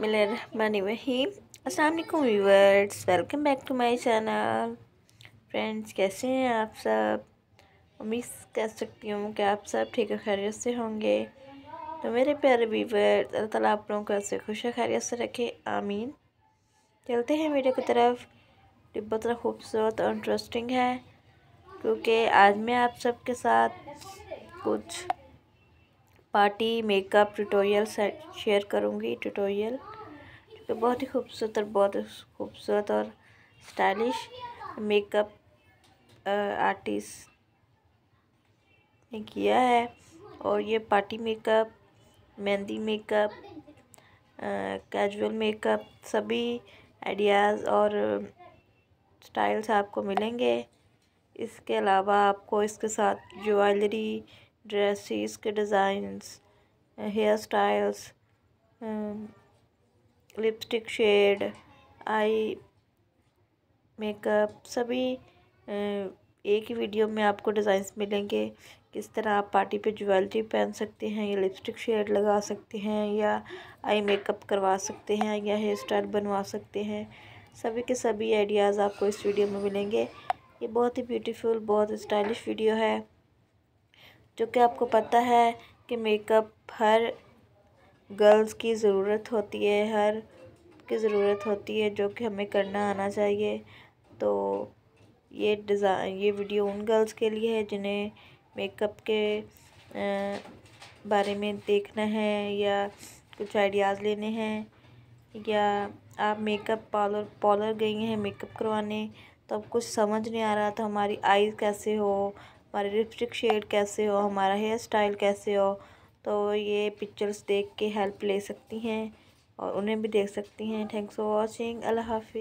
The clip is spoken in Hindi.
बसमीम असल viewers welcome back to my channel friends कैसे हैं आप सब उम्मीद कर सकती हूँ कि आप सब ठीक खैरियत से होंगे तो मेरे प्यारे व्यूवर्स अल्लाह तला आप लोगों को ऐसे खुश खैरियत से रखे आमीन चलते हैं वीडियो की तरफ डिब्बा खूबसूरत और इंटरेस्टिंग है क्योंकि आज मैं आप सबके साथ कुछ पार्टी मेकअप ट्यूटोरियल शेयर करूँगी ट्यूटोरियल जो कि बहुत ही खूबसूरत और बहुत खूबसूरत और स्टाइलिश मेकअप आर्टिस्ट ने किया है और ये party makeup mehndi makeup casual makeup सभी आइडियाज़ और स्टाइल्स आपको मिलेंगे इसके अलावा आपको इसके साथ ज्वेलरी ड्रेसेस के designs hair styles lipstick shade eye makeup सभी uh, एक ही वीडियो में आपको डिज़ाइंस मिलेंगे किस तरह आप पार्टी पे ज्वेलरी पहन सकते हैं या लिपस्टिक शेड लगा सकते हैं या आई मेकअप करवा सकते हैं या हेयर स्टाइल बनवा सकते हैं सभी के सभी आइडियाज़ आपको इस वीडियो में मिलेंगे ये बहुत ही ब्यूटीफुल बहुत स्टाइलिश वीडियो है जो कि आपको पता है कि मेकअप हर गर्ल्स की ज़रूरत होती है हर की ज़रूरत होती है जो कि हमें करना आना चाहिए तो ये डिज़ाइन ये वीडियो उन गर्ल्स के लिए है जिन्हें मेकअप के बारे में देखना है या कुछ आइडियाज़ लेने हैं या आप मेकअप पार्लर पार्लर गई हैं मेकअप करवाने तो अब कुछ समझ नहीं आ रहा था हमारी आईज़ कैसे हो हमारे लिपस्टिक शेड कैसे हो हमारा हेयर स्टाइल कैसे हो तो ये पिक्चर्स देख के हेल्प ले सकती हैं और उन्हें भी देख सकती हैं थैंक्स फॉर वॉचिंग अल्लाह हाफि